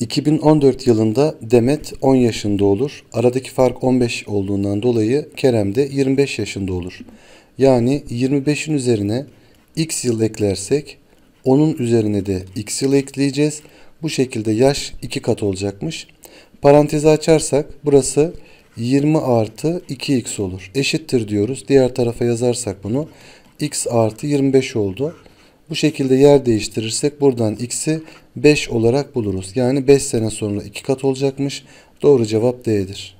2014 yılında Demet 10 yaşında olur. Aradaki fark 15 olduğundan dolayı Kerem de 25 yaşında olur. Yani 25'in üzerine x yıl eklersek onun üzerine de x yıl ekleyeceğiz. Bu şekilde yaş 2 kat olacakmış. Parantezi açarsak burası 20 artı 2x olur. Eşittir diyoruz. Diğer tarafa yazarsak bunu x artı 25 oldu. Bu şekilde yer değiştirirsek buradan x'i 5 olarak buluruz. Yani 5 sene sonra 2 kat olacakmış. Doğru cevap D'dir.